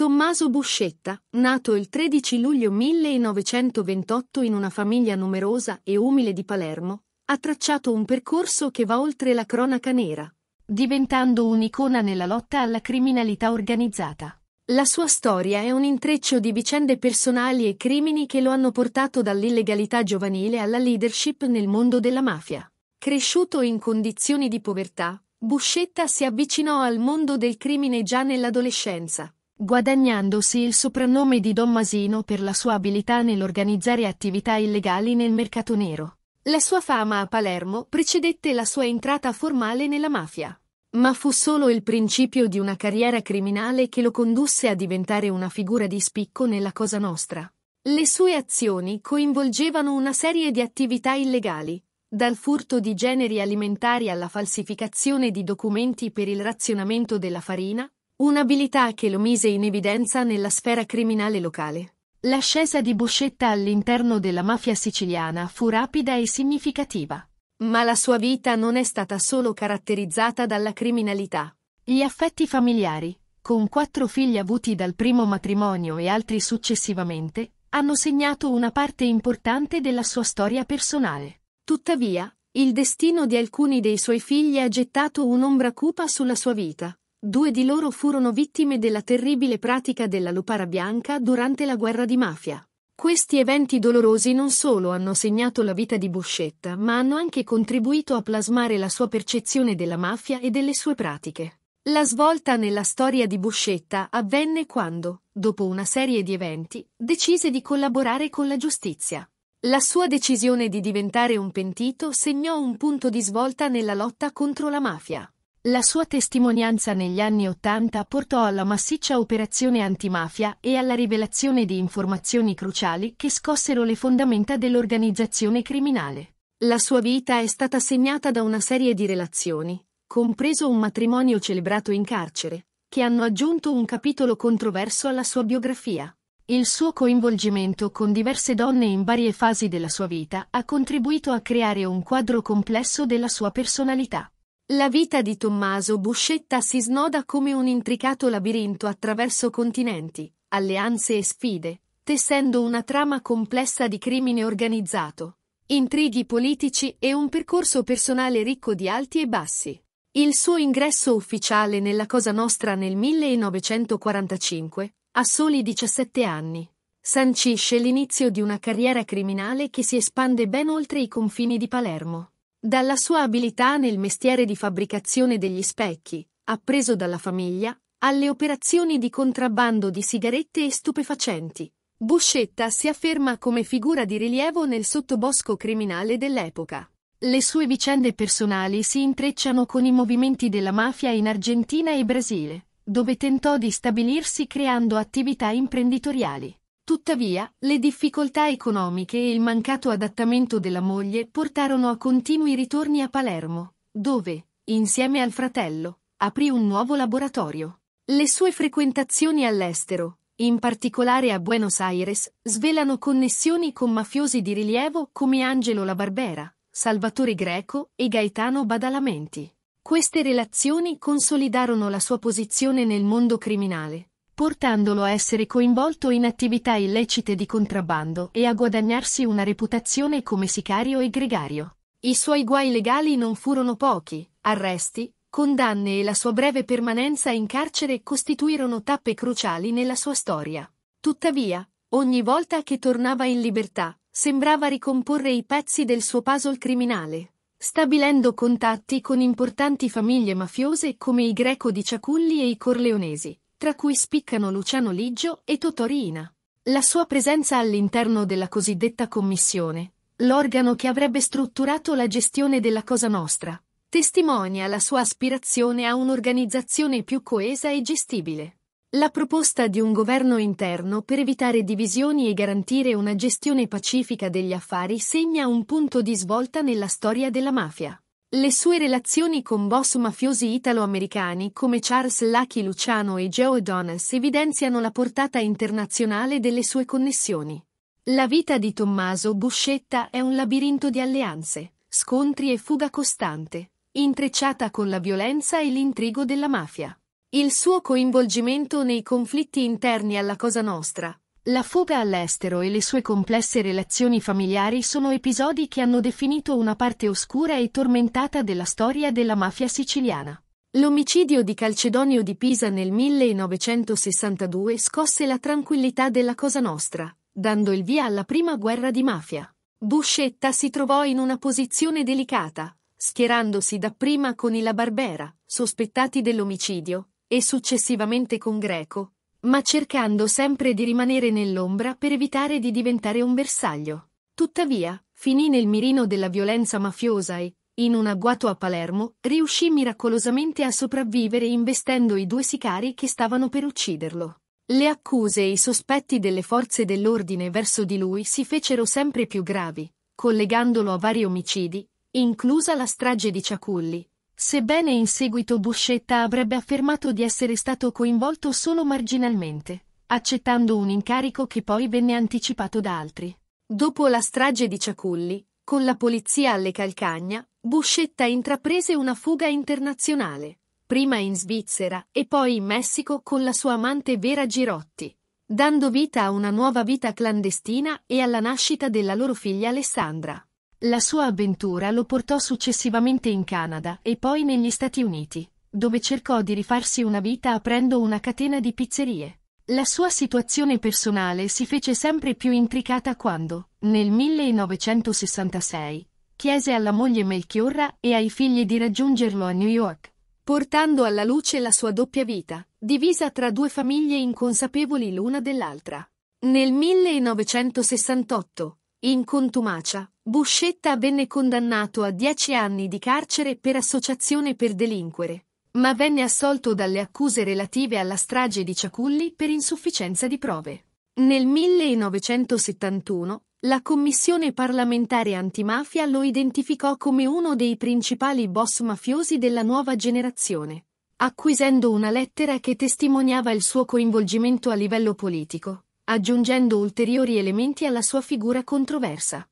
Tommaso Buscetta, nato il 13 luglio 1928 in una famiglia numerosa e umile di Palermo, ha tracciato un percorso che va oltre la cronaca nera, diventando un'icona nella lotta alla criminalità organizzata. La sua storia è un intreccio di vicende personali e crimini che lo hanno portato dall'illegalità giovanile alla leadership nel mondo della mafia. Cresciuto in condizioni di povertà, Buscetta si avvicinò al mondo del crimine già nell'adolescenza guadagnandosi il soprannome di Don Masino per la sua abilità nell'organizzare attività illegali nel mercato nero. La sua fama a Palermo precedette la sua entrata formale nella mafia. Ma fu solo il principio di una carriera criminale che lo condusse a diventare una figura di spicco nella Cosa Nostra. Le sue azioni coinvolgevano una serie di attività illegali, dal furto di generi alimentari alla falsificazione di documenti per il razionamento della farina, Un'abilità che lo mise in evidenza nella sfera criminale locale. L'ascesa di Boscetta all'interno della mafia siciliana fu rapida e significativa. Ma la sua vita non è stata solo caratterizzata dalla criminalità. Gli affetti familiari, con quattro figli avuti dal primo matrimonio e altri successivamente, hanno segnato una parte importante della sua storia personale. Tuttavia, il destino di alcuni dei suoi figli ha gettato un'ombra cupa sulla sua vita. Due di loro furono vittime della terribile pratica della lupara bianca durante la guerra di mafia. Questi eventi dolorosi non solo hanno segnato la vita di Buscetta, ma hanno anche contribuito a plasmare la sua percezione della mafia e delle sue pratiche. La svolta nella storia di Buscetta avvenne quando, dopo una serie di eventi, decise di collaborare con la giustizia. La sua decisione di diventare un pentito segnò un punto di svolta nella lotta contro la mafia. La sua testimonianza negli anni Ottanta portò alla massiccia operazione antimafia e alla rivelazione di informazioni cruciali che scossero le fondamenta dell'organizzazione criminale. La sua vita è stata segnata da una serie di relazioni, compreso un matrimonio celebrato in carcere, che hanno aggiunto un capitolo controverso alla sua biografia. Il suo coinvolgimento con diverse donne in varie fasi della sua vita ha contribuito a creare un quadro complesso della sua personalità. La vita di Tommaso Buscetta si snoda come un intricato labirinto attraverso continenti, alleanze e sfide, tessendo una trama complessa di crimine organizzato, intrighi politici e un percorso personale ricco di alti e bassi. Il suo ingresso ufficiale nella Cosa Nostra nel 1945, a soli 17 anni, sancisce l'inizio di una carriera criminale che si espande ben oltre i confini di Palermo. Dalla sua abilità nel mestiere di fabbricazione degli specchi, appreso dalla famiglia, alle operazioni di contrabbando di sigarette e stupefacenti, Buscetta si afferma come figura di rilievo nel sottobosco criminale dell'epoca. Le sue vicende personali si intrecciano con i movimenti della mafia in Argentina e Brasile, dove tentò di stabilirsi creando attività imprenditoriali. Tuttavia, le difficoltà economiche e il mancato adattamento della moglie portarono a continui ritorni a Palermo, dove, insieme al fratello, aprì un nuovo laboratorio. Le sue frequentazioni all'estero, in particolare a Buenos Aires, svelano connessioni con mafiosi di rilievo come Angelo La Barbera, Salvatore Greco e Gaetano Badalamenti. Queste relazioni consolidarono la sua posizione nel mondo criminale, portandolo a essere coinvolto in attività illecite di contrabbando e a guadagnarsi una reputazione come sicario e gregario. I suoi guai legali non furono pochi, arresti, condanne e la sua breve permanenza in carcere costituirono tappe cruciali nella sua storia. Tuttavia, ogni volta che tornava in libertà, sembrava ricomporre i pezzi del suo puzzle criminale, stabilendo contatti con importanti famiglie mafiose come i Greco di Ciaculli e i Corleonesi, tra cui spiccano Luciano Liggio e Totorina. La sua presenza all'interno della cosiddetta commissione, l'organo che avrebbe strutturato la gestione della Cosa Nostra, testimonia la sua aspirazione a un'organizzazione più coesa e gestibile. La proposta di un governo interno per evitare divisioni e garantire una gestione pacifica degli affari segna un punto di svolta nella storia della mafia. Le sue relazioni con boss mafiosi italo-americani come Charles Lucky Luciano e Joe O'Donnell evidenziano la portata internazionale delle sue connessioni. La vita di Tommaso Buscetta è un labirinto di alleanze, scontri e fuga costante, intrecciata con la violenza e l'intrigo della mafia. Il suo coinvolgimento nei conflitti interni alla Cosa Nostra, la fuga all'estero e le sue complesse relazioni familiari sono episodi che hanno definito una parte oscura e tormentata della storia della mafia siciliana. L'omicidio di Calcedonio di Pisa nel 1962 scosse la tranquillità della Cosa Nostra, dando il via alla prima guerra di mafia. Buscetta si trovò in una posizione delicata, schierandosi dapprima con i La Barbera, sospettati dell'omicidio, e successivamente con Greco, ma cercando sempre di rimanere nell'ombra per evitare di diventare un bersaglio. Tuttavia, finì nel mirino della violenza mafiosa e, in un agguato a Palermo, riuscì miracolosamente a sopravvivere investendo i due sicari che stavano per ucciderlo. Le accuse e i sospetti delle forze dell'ordine verso di lui si fecero sempre più gravi, collegandolo a vari omicidi, inclusa la strage di Ciaculli, sebbene in seguito Buscetta avrebbe affermato di essere stato coinvolto solo marginalmente, accettando un incarico che poi venne anticipato da altri. Dopo la strage di Ciaculli, con la polizia alle calcagna, Buscetta intraprese una fuga internazionale, prima in Svizzera e poi in Messico con la sua amante Vera Girotti, dando vita a una nuova vita clandestina e alla nascita della loro figlia Alessandra. La sua avventura lo portò successivamente in Canada e poi negli Stati Uniti, dove cercò di rifarsi una vita aprendo una catena di pizzerie. La sua situazione personale si fece sempre più intricata quando, nel 1966, chiese alla moglie Melchiorra e ai figli di raggiungerlo a New York, portando alla luce la sua doppia vita, divisa tra due famiglie inconsapevoli l'una dell'altra. Nel 1968, in contumacia, Buscetta venne condannato a dieci anni di carcere per associazione per delinquere, ma venne assolto dalle accuse relative alla strage di Ciaculli per insufficienza di prove. Nel 1971, la Commissione parlamentare antimafia lo identificò come uno dei principali boss mafiosi della nuova generazione, acquisendo una lettera che testimoniava il suo coinvolgimento a livello politico aggiungendo ulteriori elementi alla sua figura controversa.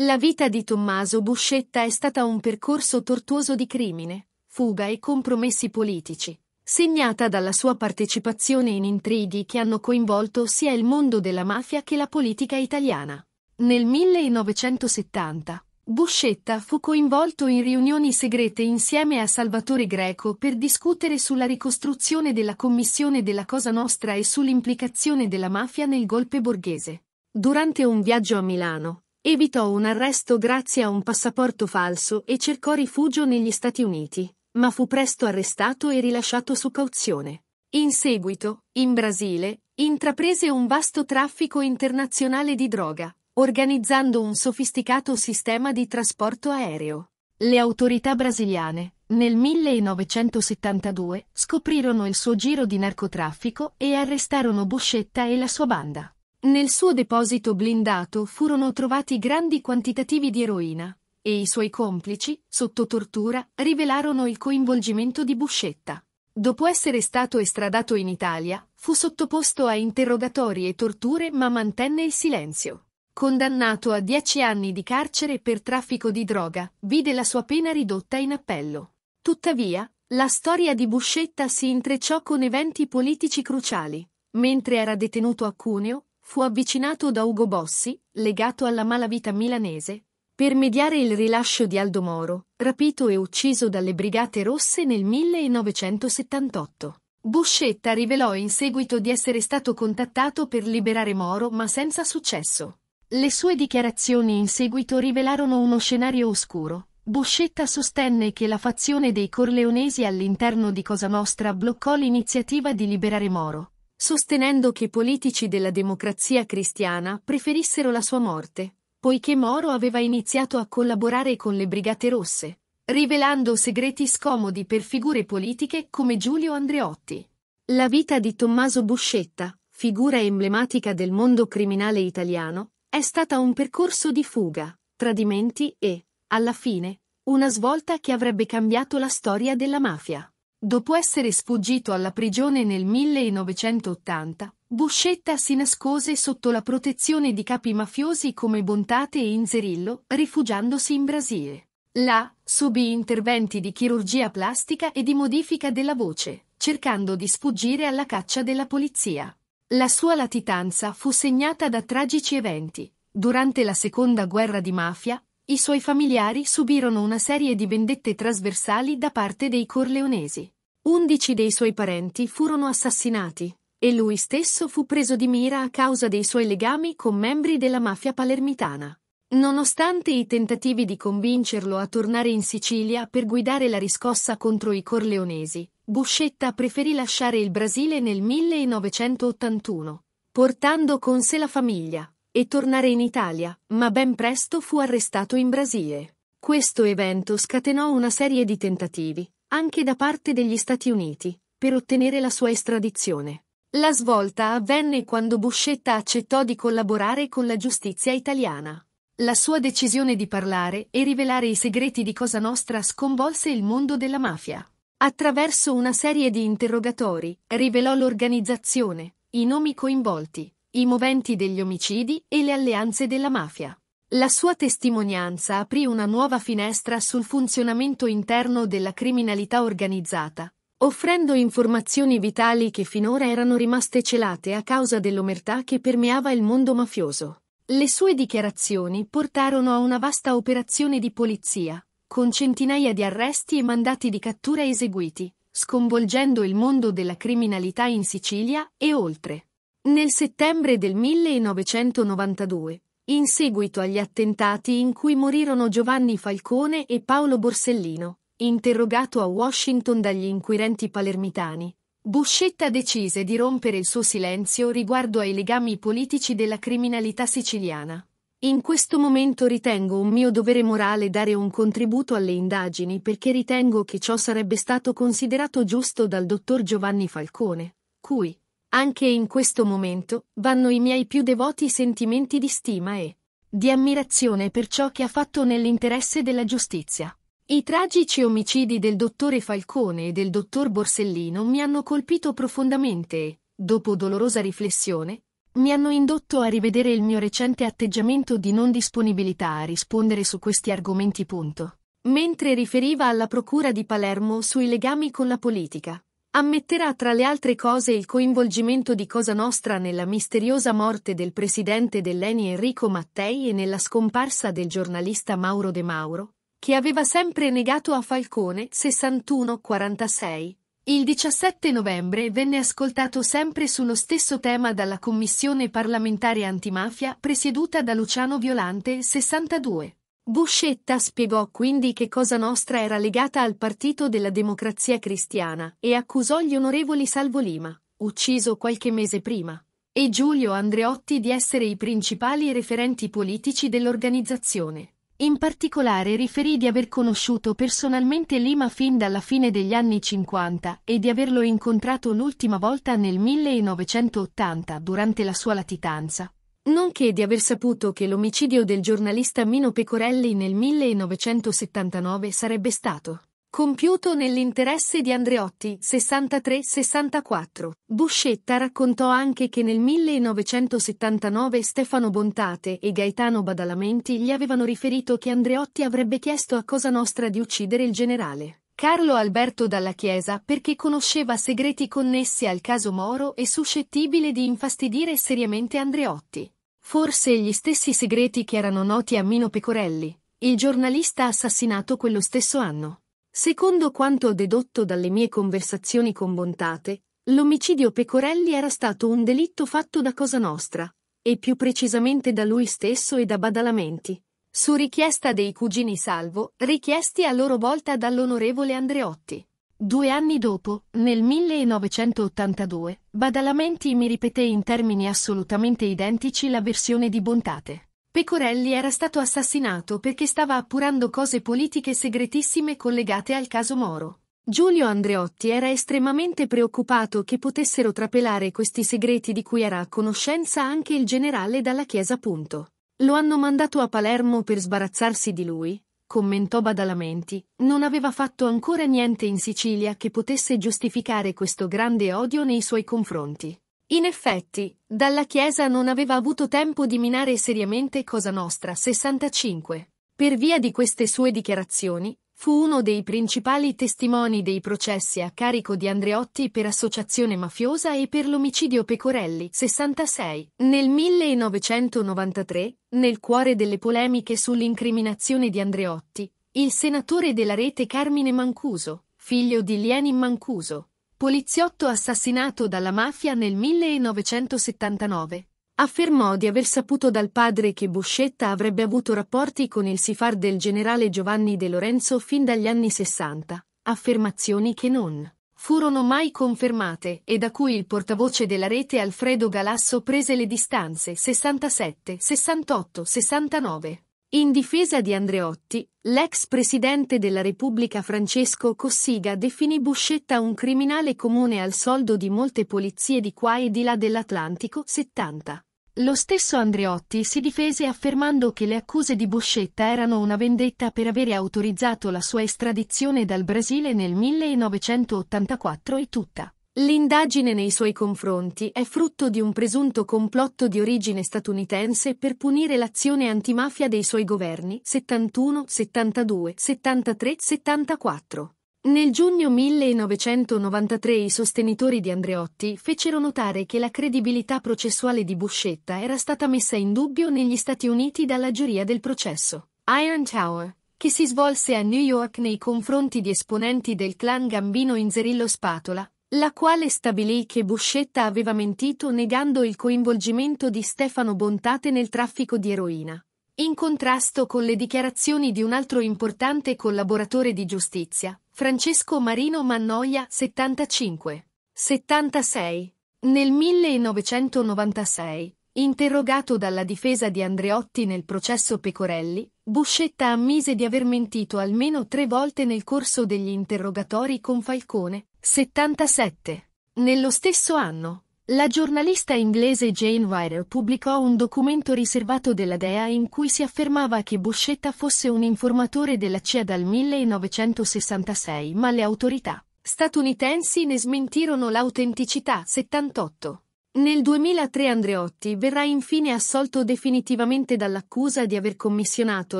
La vita di Tommaso Buscetta è stata un percorso tortuoso di crimine, fuga e compromessi politici, segnata dalla sua partecipazione in intrighi che hanno coinvolto sia il mondo della mafia che la politica italiana. Nel 1970, Buscetta fu coinvolto in riunioni segrete insieme a Salvatore Greco per discutere sulla ricostruzione della commissione della Cosa Nostra e sull'implicazione della mafia nel golpe borghese. Durante un viaggio a Milano, evitò un arresto grazie a un passaporto falso e cercò rifugio negli Stati Uniti, ma fu presto arrestato e rilasciato su cauzione. In seguito, in Brasile, intraprese un vasto traffico internazionale di droga, organizzando un sofisticato sistema di trasporto aereo. Le autorità brasiliane, nel 1972, scoprirono il suo giro di narcotraffico e arrestarono Buscetta e la sua banda. Nel suo deposito blindato furono trovati grandi quantitativi di eroina e i suoi complici, sotto tortura, rivelarono il coinvolgimento di Buscetta. Dopo essere stato estradato in Italia, fu sottoposto a interrogatori e torture ma mantenne il silenzio condannato a dieci anni di carcere per traffico di droga, vide la sua pena ridotta in appello. Tuttavia, la storia di Buscetta si intrecciò con eventi politici cruciali. Mentre era detenuto a Cuneo, fu avvicinato da Ugo Bossi, legato alla malavita milanese, per mediare il rilascio di Aldo Moro, rapito e ucciso dalle Brigate Rosse nel 1978. Buscetta rivelò in seguito di essere stato contattato per liberare Moro ma senza successo. Le sue dichiarazioni in seguito rivelarono uno scenario oscuro. Buscetta sostenne che la fazione dei corleonesi all'interno di Cosa Nostra bloccò l'iniziativa di liberare Moro, sostenendo che i politici della democrazia cristiana preferissero la sua morte, poiché Moro aveva iniziato a collaborare con le Brigate Rosse, rivelando segreti scomodi per figure politiche come Giulio Andreotti. La vita di Tommaso Buscetta, figura emblematica del mondo criminale italiano, è stata un percorso di fuga, tradimenti e, alla fine, una svolta che avrebbe cambiato la storia della mafia. Dopo essere sfuggito alla prigione nel 1980, Buscetta si nascose sotto la protezione di capi mafiosi come Bontate e Inzerillo, rifugiandosi in Brasile. Là, subì interventi di chirurgia plastica e di modifica della voce, cercando di sfuggire alla caccia della polizia. La sua latitanza fu segnata da tragici eventi. Durante la seconda guerra di mafia, i suoi familiari subirono una serie di vendette trasversali da parte dei corleonesi. Undici dei suoi parenti furono assassinati, e lui stesso fu preso di mira a causa dei suoi legami con membri della mafia palermitana. Nonostante i tentativi di convincerlo a tornare in Sicilia per guidare la riscossa contro i corleonesi, Buscetta preferì lasciare il Brasile nel 1981, portando con sé la famiglia, e tornare in Italia, ma ben presto fu arrestato in Brasile. Questo evento scatenò una serie di tentativi, anche da parte degli Stati Uniti, per ottenere la sua estradizione. La svolta avvenne quando Buscetta accettò di collaborare con la giustizia italiana. La sua decisione di parlare e rivelare i segreti di Cosa Nostra sconvolse il mondo della mafia. Attraverso una serie di interrogatori, rivelò l'organizzazione, i nomi coinvolti, i moventi degli omicidi e le alleanze della mafia. La sua testimonianza aprì una nuova finestra sul funzionamento interno della criminalità organizzata, offrendo informazioni vitali che finora erano rimaste celate a causa dell'omertà che permeava il mondo mafioso. Le sue dichiarazioni portarono a una vasta operazione di polizia, con centinaia di arresti e mandati di cattura eseguiti, sconvolgendo il mondo della criminalità in Sicilia e oltre. Nel settembre del 1992, in seguito agli attentati in cui morirono Giovanni Falcone e Paolo Borsellino, interrogato a Washington dagli inquirenti palermitani, Buscetta decise di rompere il suo silenzio riguardo ai legami politici della criminalità siciliana. In questo momento ritengo un mio dovere morale dare un contributo alle indagini perché ritengo che ciò sarebbe stato considerato giusto dal dottor Giovanni Falcone, cui, anche in questo momento, vanno i miei più devoti sentimenti di stima e di ammirazione per ciò che ha fatto nell'interesse della giustizia. I tragici omicidi del dottore Falcone e del dottor Borsellino mi hanno colpito profondamente e, dopo dolorosa riflessione, mi hanno indotto a rivedere il mio recente atteggiamento di non disponibilità a rispondere su questi argomenti. Punto. Mentre riferiva alla Procura di Palermo sui legami con la politica, ammetterà tra le altre cose il coinvolgimento di Cosa Nostra nella misteriosa morte del presidente dell'ENI Enrico Mattei e nella scomparsa del giornalista Mauro De Mauro, che aveva sempre negato a Falcone 61-46 il 17 novembre venne ascoltato sempre sullo stesso tema dalla Commissione parlamentare antimafia presieduta da Luciano Violante 62. Buscetta spiegò quindi che Cosa Nostra era legata al Partito della Democrazia Cristiana e accusò gli onorevoli Salvo Lima, ucciso qualche mese prima, e Giulio Andreotti di essere i principali referenti politici dell'organizzazione. In particolare riferì di aver conosciuto personalmente Lima fin dalla fine degli anni 50 e di averlo incontrato l'ultima volta nel 1980 durante la sua latitanza, nonché di aver saputo che l'omicidio del giornalista Mino Pecorelli nel 1979 sarebbe stato Compiuto nell'interesse di Andreotti 63-64. Buscetta raccontò anche che nel 1979 Stefano Bontate e Gaetano Badalamenti gli avevano riferito che Andreotti avrebbe chiesto a Cosa Nostra di uccidere il generale. Carlo Alberto dalla Chiesa perché conosceva segreti connessi al caso Moro e suscettibile di infastidire seriamente Andreotti. Forse gli stessi segreti che erano noti a Mino Pecorelli, il giornalista assassinato quello stesso anno. Secondo quanto ho dedotto dalle mie conversazioni con Bontate, l'omicidio Pecorelli era stato un delitto fatto da Cosa Nostra, e più precisamente da lui stesso e da Badalamenti, su richiesta dei cugini Salvo, richiesti a loro volta dall'onorevole Andreotti. Due anni dopo, nel 1982, Badalamenti mi ripeté in termini assolutamente identici la versione di Bontate. Pecorelli era stato assassinato perché stava appurando cose politiche segretissime collegate al caso Moro. Giulio Andreotti era estremamente preoccupato che potessero trapelare questi segreti di cui era a conoscenza anche il generale dalla Chiesa. Punto. Lo hanno mandato a Palermo per sbarazzarsi di lui, commentò Badalamenti, non aveva fatto ancora niente in Sicilia che potesse giustificare questo grande odio nei suoi confronti. In effetti, dalla Chiesa non aveva avuto tempo di minare seriamente Cosa Nostra 65. Per via di queste sue dichiarazioni, fu uno dei principali testimoni dei processi a carico di Andreotti per associazione mafiosa e per l'omicidio Pecorelli 66. Nel 1993, nel cuore delle polemiche sull'incriminazione di Andreotti, il senatore della rete Carmine Mancuso, figlio di Lienin Mancuso, poliziotto assassinato dalla mafia nel 1979. Affermò di aver saputo dal padre che Buscetta avrebbe avuto rapporti con il sifar del generale Giovanni De Lorenzo fin dagli anni 60, affermazioni che non furono mai confermate e da cui il portavoce della rete Alfredo Galasso prese le distanze 67, 68, 69. In difesa di Andreotti, l'ex presidente della Repubblica Francesco Cossiga definì Buscetta un criminale comune al soldo di molte polizie di qua e di là dell'Atlantico 70. Lo stesso Andreotti si difese affermando che le accuse di Buscetta erano una vendetta per avere autorizzato la sua estradizione dal Brasile nel 1984 e tutta L'indagine nei suoi confronti è frutto di un presunto complotto di origine statunitense per punire l'azione antimafia dei suoi governi 71, 72, 73, 74. Nel giugno 1993 i sostenitori di Andreotti fecero notare che la credibilità processuale di Buscetta era stata messa in dubbio negli Stati Uniti dalla giuria del processo Iron Tower, che si svolse a New York nei confronti di esponenti del clan Gambino Inzerillo Spatola, la quale stabilì che Buscetta aveva mentito negando il coinvolgimento di Stefano Bontate nel traffico di eroina, in contrasto con le dichiarazioni di un altro importante collaboratore di giustizia, Francesco Marino Mannoia 75. 76. Nel 1996, interrogato dalla difesa di Andreotti nel processo Pecorelli, Buscetta ammise di aver mentito almeno tre volte nel corso degli interrogatori con Falcone, 77. Nello stesso anno, la giornalista inglese Jane Ryder pubblicò un documento riservato della DEA in cui si affermava che Buscetta fosse un informatore della CIA dal 1966, ma le autorità statunitensi ne smentirono l'autenticità. 78. Nel 2003 Andreotti verrà infine assolto definitivamente dall'accusa di aver commissionato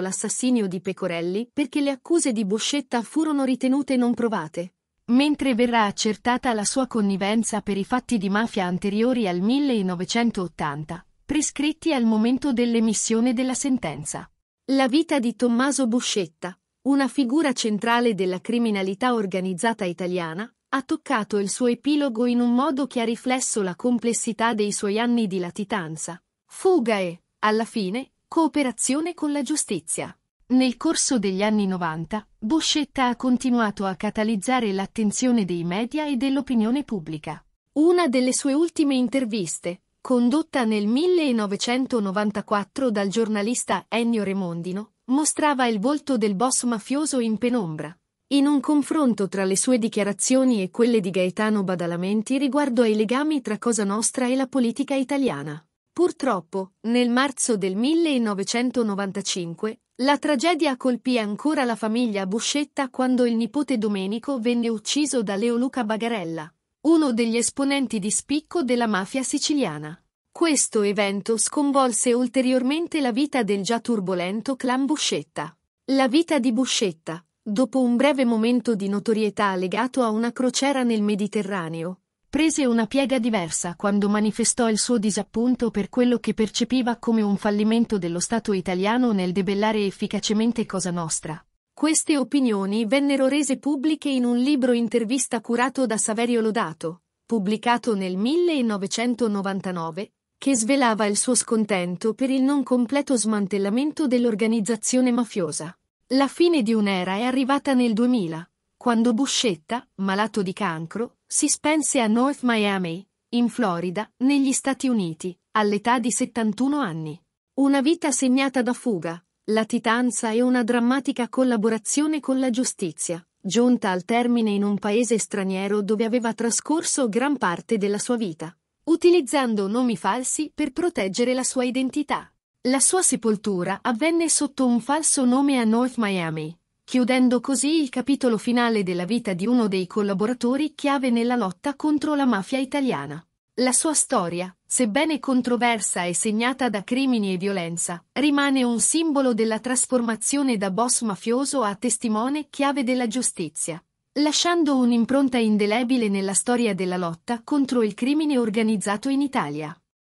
l'assassinio di Pecorelli perché le accuse di Buscetta furono ritenute non provate mentre verrà accertata la sua connivenza per i fatti di mafia anteriori al 1980, prescritti al momento dell'emissione della sentenza. La vita di Tommaso Buscetta, una figura centrale della criminalità organizzata italiana, ha toccato il suo epilogo in un modo che ha riflesso la complessità dei suoi anni di latitanza, fuga e, alla fine, cooperazione con la giustizia. Nel corso degli anni 90, Buscetta ha continuato a catalizzare l'attenzione dei media e dell'opinione pubblica. Una delle sue ultime interviste, condotta nel 1994 dal giornalista Ennio Remondino, mostrava il volto del boss mafioso in penombra. In un confronto tra le sue dichiarazioni e quelle di Gaetano Badalamenti riguardo ai legami tra Cosa Nostra e la politica italiana. Purtroppo, nel marzo del 1995, la tragedia colpì ancora la famiglia Buscetta quando il nipote Domenico venne ucciso da Leo Luca Bagarella, uno degli esponenti di spicco della mafia siciliana. Questo evento sconvolse ulteriormente la vita del già turbolento clan Buscetta. La vita di Buscetta, dopo un breve momento di notorietà legato a una crociera nel Mediterraneo, prese una piega diversa quando manifestò il suo disappunto per quello che percepiva come un fallimento dello Stato italiano nel debellare efficacemente Cosa Nostra. Queste opinioni vennero rese pubbliche in un libro intervista curato da Saverio Lodato, pubblicato nel 1999, che svelava il suo scontento per il non completo smantellamento dell'organizzazione mafiosa. La fine di un'era è arrivata nel 2000, quando Buscetta, malato di cancro, si spense a North Miami, in Florida, negli Stati Uniti, all'età di 71 anni. Una vita segnata da fuga, latitanza e una drammatica collaborazione con la giustizia, giunta al termine in un paese straniero dove aveva trascorso gran parte della sua vita, utilizzando nomi falsi per proteggere la sua identità. La sua sepoltura avvenne sotto un falso nome a North Miami, chiudendo così il capitolo finale della vita di uno dei collaboratori chiave nella lotta contro la mafia italiana. La sua storia, sebbene controversa e segnata da crimini e violenza, rimane un simbolo della trasformazione da boss mafioso a testimone chiave della giustizia, lasciando un'impronta indelebile nella storia della lotta contro il crimine organizzato in Italia.